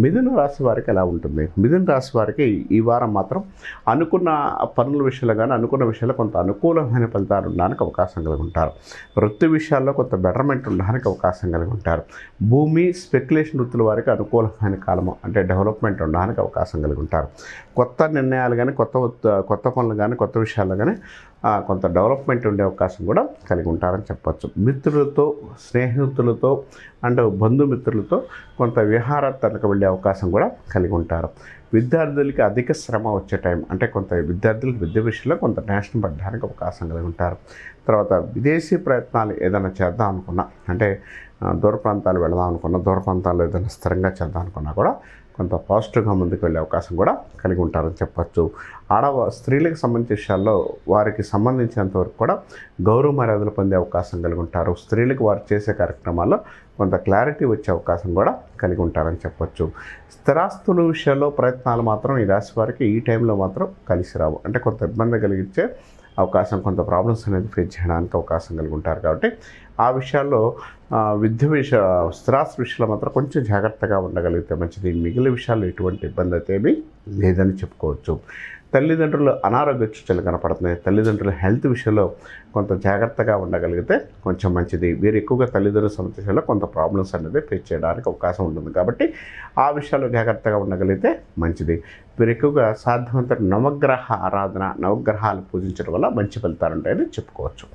మిథున రాశి వారికి ఎలా ఉంటుంది మిథున రాశి వారికి ఈ వారం మాత్రం అనుకున్న పనుల విషయంలో కానీ అనుకున్న విషయంలో కొంత అనుకూలమైన ఫలితాలు ఉండడానికి అవకాశం కలిగి ఉంటారు వృత్తి విషయాల్లో కొంత బెటర్మెంట్ ఉండడానికి అవకాశం కలిగి ఉంటారు భూమి స్పెక్యులేషన్ వృత్తుల వారికి అనుకూలమైన కాలము అంటే డెవలప్మెంట్ ఉండడానికి అవకాశం కలిగి ఉంటారు కొత్త నిర్ణయాలు కానీ కొత్త కొత్త పనులు కానీ కొత్త విషయాల్లో కానీ కొంత డెవలప్మెంట్ ఉండే అవకాశం కూడా కలిగి ఉంటారని చెప్పచ్చు మిత్రులతో స్నేహితులతో అండ్ బంధుమిత్రులతో కొంత విహారాత్మక వెళ్ళే అవకాశం కూడా కలిగి ఉంటారు విద్యార్థులకి అధిక శ్రమ వచ్చే టైం అంటే కొంత విద్యార్థులకు విద్య విషయంలో కొంత నేషనల్ పడడానికి అవకాశం కలిగి ఉంటారు తర్వాత విదేశీ ప్రయత్నాలు ఏదైనా చేద్దాం అనుకున్నా అంటే దూర ప్రాంతాలు వెళదాం అనుకున్నా దూర ప్రాంతాల్లో ఏదైనా స్థిరంగా చేద్దాం అనుకున్నా కూడా కొంత పాజిటివ్గా ముందుకు వెళ్ళే అవకాశం కూడా కలిగి ఉంటారని చెప్పచ్చు ఆడవ స్త్రీలకు సంబంధించిన విషయాల్లో వారికి సంబంధించినంతవరకు కూడా గౌరవ మర్యాదలు పొందే అవకాశం కలిగి ఉంటారు స్త్రీలకు వారు చేసే కార్యక్రమాల్లో కొంత క్లారిటీ వచ్చే అవకాశం కూడా కలిగి ఉంటారని చెప్పచ్చు స్థిరాస్తుల విషయాల్లో ప్రయత్నాలు మాత్రం ఈ రాశి వారికి ఈ టైంలో మాత్రం కలిసి రావు అంటే కొంత ఇబ్బంది కలిగించే అవకాశం కొంత ప్రాబ్లమ్స్ అనేది ఫేస్ చేయడానికి అవకాశం కలిగి ఉంటారు కాబట్టి ఆ విషయాల్లో విద్య విష స్థిరాస్తి విషయంలో మాత్రం కొంచెం జాగ్రత్తగా ఉండగలిగితే మంచిది మిగిలిన విషయాల్లో ఎటువంటి ఇబ్బంది అయితే లేదని చెప్పుకోవచ్చు తల్లిదండ్రులు అనారోగ్య సూచనలు కనపడుతున్నాయి తల్లిదండ్రుల హెల్త్ విషయంలో కొంత జాగ్రత్తగా ఉండగలిగితే కొంచెం మంచిది వీరు ఎక్కువగా తల్లిదండ్రుల సమస్యలో కొంత ప్రాబ్లమ్స్ అనేది ఫేస్ చేయడానికి అవకాశం ఉంటుంది కాబట్టి ఆ విషయాలు జాగ్రత్తగా ఉండగలిగితే మంచిది వీరు ఎక్కువగా సాధ్యమంతటి నవగ్రహ ఆరాధన నవగ్రహాలు పూజించడం వల్ల మంచి ఫలితాలు ఉంటాయని చెప్పుకోవచ్చు